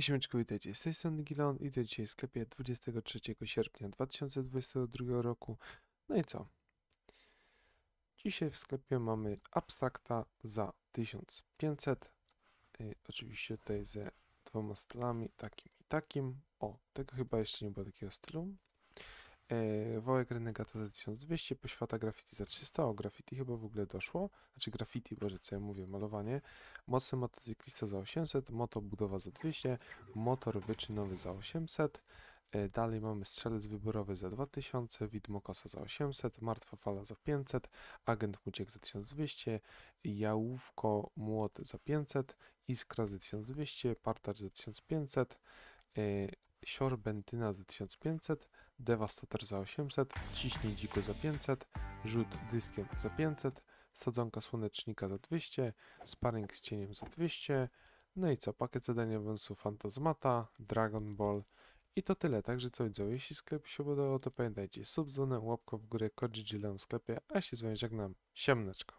Siemeczko, witajcie, z tej strony Gilon i do dzisiaj w sklepie 23 sierpnia 2022 roku. No i co? Dzisiaj w sklepie mamy abstrakta za 1500. Y, oczywiście tutaj ze dwoma stylami, takim i takim. O, tego chyba jeszcze nie było takiego stylu. E, Wołek Renegata za 1200, Poświata Graffiti za 300, o graffiti chyba w ogóle doszło, znaczy graffiti, boże co ja mówię, malowanie, Mocy motocyklista za 800, motobudowa za 200, Motor wyczynowy za 800, e, dalej mamy Strzelec wyborowy za 2000, Widmo Kosa za 800, Martwa Fala za 500, Agent Muciek za 1200, Jałówko Młot za 500, Iskra za 1200, partacz za 1500, e, Siorbentyna za 1500, Devastator za 800, ciśnij dziko za 500, rzut dyskiem za 500, sadzonka słonecznika za 200, sparring z cieniem za 200, no i co, pakiet zadania bonusu Fantasmata, Dragon Ball i to tyle, także co widzowie, jeśli sklep się podobał, to pamiętajcie, subzonę, łapkę w górę, kod w sklepie, a się z wami żegnam, siemneczko.